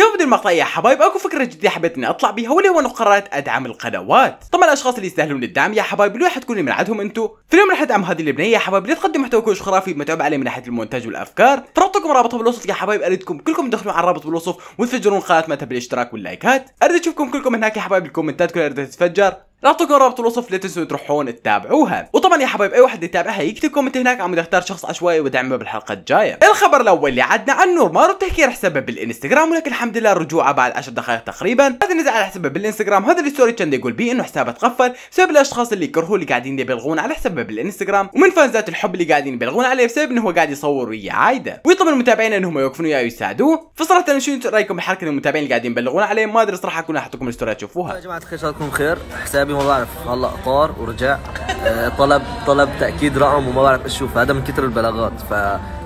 قبل المقطع يا حبايب اكو فكره جديده حبيت اني اطلع بيها واللي هو انه قررت ادعم القنوات طبعا الاشخاص اللي يستاهلون الدعم يا حبايب اللي راح تكون من عندهم انتم في اليوم راح ادعم هذه البنيه يا حبايب اللي تقدم محتوى كلش خرافي متعوب عليه من ناحيه المونتاج والافكار لكم رابطها بالوصف يا حبايب اريدكم كلكم تدخلوا على الرابط بالوصف وتفجرون قناه متى بالاشتراك واللايكات اريد اشوفكم كلكم هناك يا حبايب الكومنتات كلها اريد تتفجر راح تكون رابط الوصف لا تنسوا تروحون تتابعوها وطبعا يا حبايب اي واحد يتابعها يكتب كومنت هناك عم يختار شخص عشوائي ودعمه بالحلقه الجايه الخبر الاول اللي عدنا عنه مارو بتحكي رح سبب بالانستغرام ولكن الحمد لله رجوعه بعد 10 دقائق تقريبا هذا نزل على حسابه بالانستغرام هذا الستوري كان يقول بيه انه حسابه تقفل بسبب الاشخاص اللي كرهوه اللي قاعدين يبلغون على حسابه بالانستغرام ومن فانزات الحب اللي قاعدين يبلغون عليه بسبب انه هو قاعد يصور ويا عايده ويطلب من المتابعين انهم يوقفون وياه ويساعدوه فصراحه شو رايكم بحركه المتابعين اللي قاعدين يبلغون عليه ما ادري صراحه اكون احطكم الستوري تشوفوها يا جماعه الخير شلونكم خير حسابي ابني ما بعرف هلا طار ورجع آه، طلب طلب تاكيد رقم وما بعرف ايش هذا من كتر البلاغات ف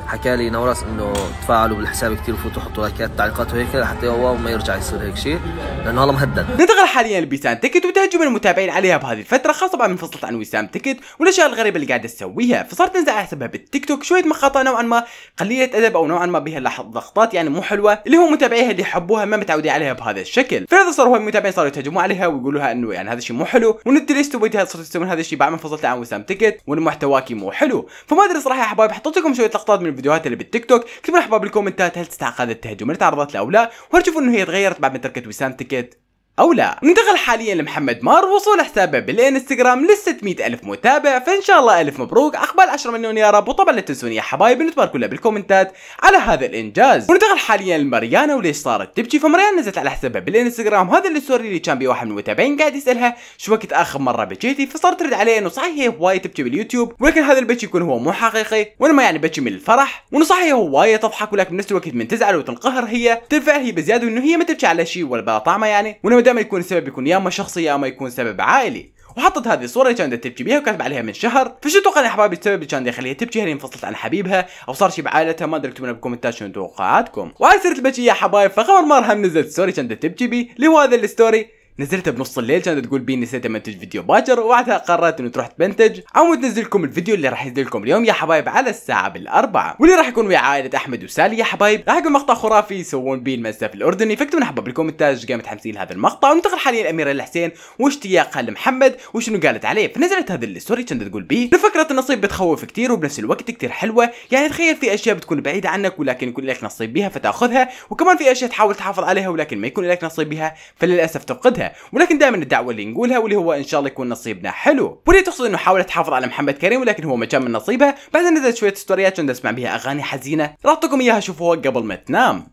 حكى لي نوراس انه تفاعلوا بالحساب كثير وفوتوا حطوا لايكات تعليقات وهيك لحتى هو ما يرجع يصير هيك شيء لانه هلا مهدد ننتقل حاليا لبيسان تيكت وتهجم المتابعين عليها بهذه الفتره خاصه بعد ما انفصلت عن وسام تيكت والاشياء الغريبه اللي قاعده تسويها فصارت تنزع حسابها بالتيك توك شويه مقاطع نوعا ما قليله ادب او نوعا ما بها ضغطات يعني مو حلوه اللي هو متابعيها اللي يحبوها ما متعودين عليها بهذا الشكل فلهذا صاروا المتابعين صاروا يتهجموا عليها ويقولوا لها انه يعني هذا الشيء مو حلو وان انت ليش سويتي صرت تسوين هذا الشيء بعد ما فصلت عن وسام تيكت وان محتواك مو حلو فما ادري صراحه يا حبايب حطيت لكم شويه لقطات من الفيديوهات اللي بالتيك توك كتبوا لحظه بالكومنتات هل تستحق هذا التهجم اللي تعرضت له او لا وهل تشوفوا انه هي تغيرت بعد ما تركت وسام تيكت او لا ننتقل حاليا لمحمد مار وصول حسابه بالانستغرام ل 600 الف متابع فان شاء الله الف مبروك اقبال 10 مليون يا رب وطبعا لا تنسون يا حبايب نتبارك كلها بالكومنتات على هذا الانجاز وننتقل حاليا لمريانا وليش صارت تبكي فمريانا نزلت على حسابها بالانستغرام هذا الستوري اللي كان بيه واحد من المتابعين قاعد يسالها شو وقت اخر مره بكيتي فصارت ترد عليه انه صحيح هي هوايه تبكي باليوتيوب ولكن هذا البكي يكون هو مو حقيقي وانا ما يعني بكي من الفرح وانه صحيح هي هوايه تضحك ولكن بنفس الوقت من تزعل وتنقهر هي تنفعل هي بزياده انه هي ما تبكي على شيء ولا بلا طعمه يعني دائما يكون السبب يكون يا اما شخصي يا اما يكون سبب عائلي وحطت هذه الصوره اللي كانت تبكي بيها وكاتب عليها من شهر فشو توقع يا الاحباب السبب اللي كان يخليها تبكي هل انفصلت عن حبيبها او صار شيء بعائلتها ما ادري اكتبوا لنا بالكومنتات شنو توقعاتكم وعلى سيره البكي يا حبايب فخبر مارهم نزلت ستوري كانت تبكي بي اللي هو هذا الستوري نزلتها بنص الليل كانت تقول بي نسيت امنتج فيديو باكر وبعدها قررت انه تروح تمنتج او تنزلكم الفيديو اللي راح ينزلكم اليوم يا حبايب على الساعه بالاربعه واللي راح يكون ويا عائله احمد وسالي يا حبايب راح يكون مقطع خرافي يسوون بيه المسلسل الاردني فاكتبوا لنا حبايب بالكومنتات ايش متحمسين لهذا المقطع وننتقل حاليا الاميره الحسين واشتياقها لمحمد وشنو قالت عليه فنزلت هذا الستوري كانت تقول بي فكره النصيب بتخوف كثير وبنفس الوقت كثير حلوه يعني تخيل في اشياء بتكون بعيده عنك ولكن يكون لك نصيب بها فتاخذها وكمان في اشياء تحاول تحافظ عليها ولكن ما يكون لك نصيب بها فللاسف تفقدها ولكن دائما الدعوه اللي نقولها واللي هو ان شاء الله يكون نصيبنا حلو واللي تقصد انه حاولت تحافظ على محمد كريم ولكن هو ما كان من نصيبها بعدين نزلت شويه ستوريات كنت اسمع بها اغاني حزينه رابطكم اياها شوفوها قبل ما تنام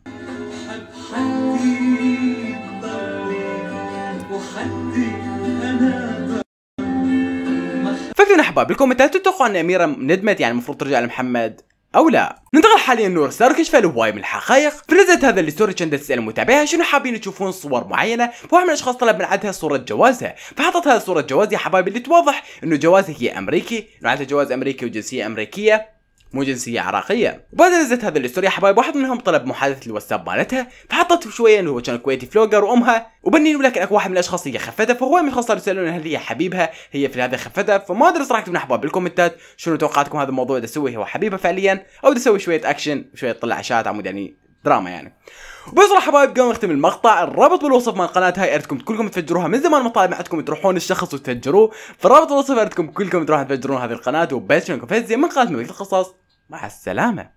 فكرنا احباب بالكومنتات تتوقعوا ان اميره ندمت يعني المفروض ترجع لمحمد او لا ننتقل حاليا نور ستار كشف الواي من الحقائق فنزلت هذا الستوري عند تسال المتابعه شنو حابين تشوفون صور معينه فواحد من الاشخاص طلب من عندها صوره جوازها فحطت هذه صوره جواز يا حبايبي اللي توضح انه جوازها هي امريكي انه عندها جواز امريكي وجنسيه امريكيه مو جنسيه عراقيه وبعد نزلت هذه يا حبايب واحد منهم طلب محادثه الواتساب مالتها فحطته شويه انه هو كان كويتي فلوجر وامها وبنين ولكن اكو واحد من الاشخاص هي خفتها فهو من الاشخاص صاروا يسالون هل هي حبيبها هي في هذا خفتها فما ادري صراحه من احباب بالكومنتات شنو توقعاتكم هذا الموضوع اذا اسوي هو حبيبها فعليا او ده اسوي شويه اكشن شوية طلع شات عمود يعني دراما يعني بس راح حبايب قام نختم المقطع الرابط بالوصف مال القناه هاي اردكم كلكم تفجروها من زمان مطالب عندكم تروحون الشخص وتفجروه فالرابط بالوصف اردكم كلكم تروحون تفجرون هذه القناه وبس شنكم فزي من قناه ملك القصص مع السلامة